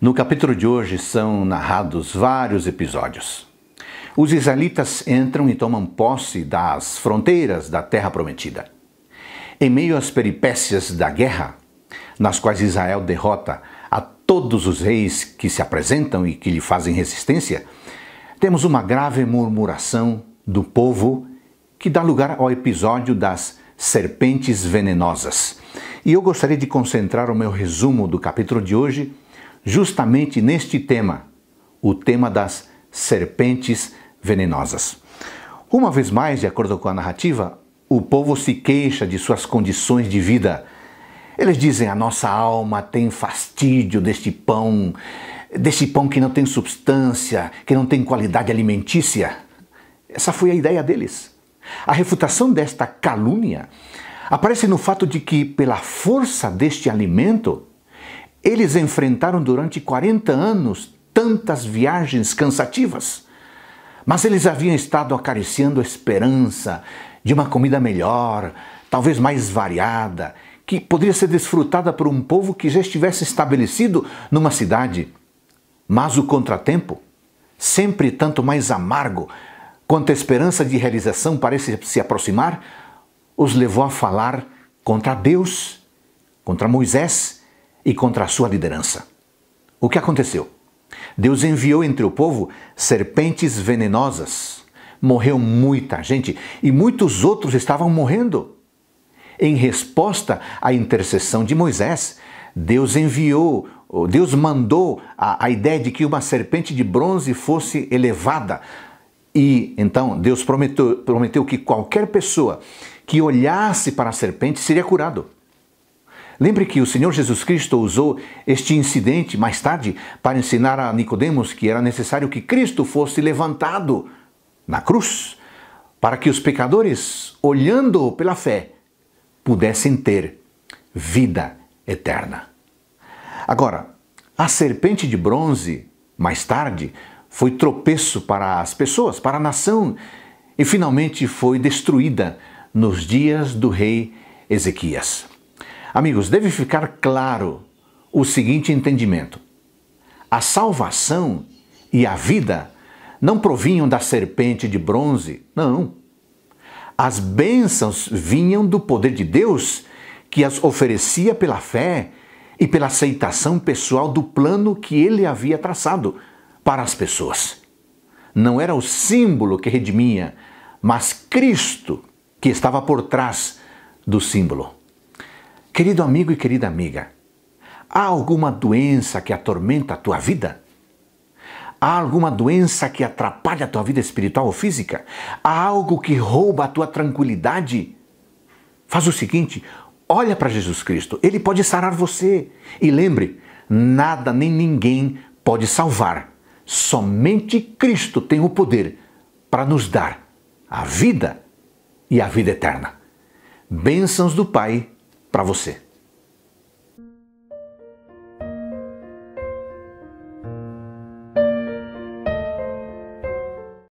No capítulo de hoje são narrados vários episódios. Os israelitas entram e tomam posse das fronteiras da Terra Prometida. Em meio às peripécias da guerra, nas quais Israel derrota a todos os reis que se apresentam e que lhe fazem resistência, temos uma grave murmuração do povo que dá lugar ao episódio das serpentes venenosas. E eu gostaria de concentrar o meu resumo do capítulo de hoje justamente neste tema, o tema das serpentes venenosas. Uma vez mais, de acordo com a narrativa, o povo se queixa de suas condições de vida. Eles dizem: a nossa alma tem fastídio deste pão, deste pão que não tem substância, que não tem qualidade alimentícia. Essa foi a ideia deles. A refutação desta calúnia aparece no fato de que, pela força deste alimento, eles enfrentaram durante 40 anos tantas viagens cansativas, mas eles haviam estado acariciando a esperança de uma comida melhor, talvez mais variada, que poderia ser desfrutada por um povo que já estivesse estabelecido numa cidade. Mas o contratempo, sempre tanto mais amargo quanto a esperança de realização parece se aproximar, os levou a falar contra Deus, contra Moisés e contra a sua liderança. O que aconteceu? Deus enviou entre o povo serpentes venenosas. Morreu muita gente e muitos outros estavam morrendo. Em resposta à intercessão de Moisés, Deus enviou, Deus mandou a, a ideia de que uma serpente de bronze fosse elevada. E então Deus prometeu, prometeu que qualquer pessoa que olhasse para a serpente seria curado. Lembre que o Senhor Jesus Cristo usou este incidente mais tarde para ensinar a Nicodemos que era necessário que Cristo fosse levantado na cruz, para que os pecadores, olhando pela fé, pudessem ter vida eterna. Agora, a serpente de bronze, mais tarde, foi tropeço para as pessoas, para a nação, e finalmente foi destruída nos dias do rei Ezequias. Amigos, deve ficar claro o seguinte entendimento: a salvação e a vida não provinham da serpente de bronze, não. As bênçãos vinham do poder de Deus que as oferecia pela fé e pela aceitação pessoal do plano que ele havia traçado para as pessoas. Não era o símbolo que redimia, mas Cristo que estava por trás do símbolo. Querido amigo e querida amiga, há alguma doença que atormenta a tua vida? Há alguma doença que atrapalha a tua vida espiritual ou física? Há algo que rouba a tua tranquilidade? Faz o seguinte, olha para Jesus Cristo, ele pode sarar você. E lembre, nada nem ninguém pode salvar. Somente Cristo tem o poder para nos dar a vida e a vida eterna. Bênçãos do Pai para você.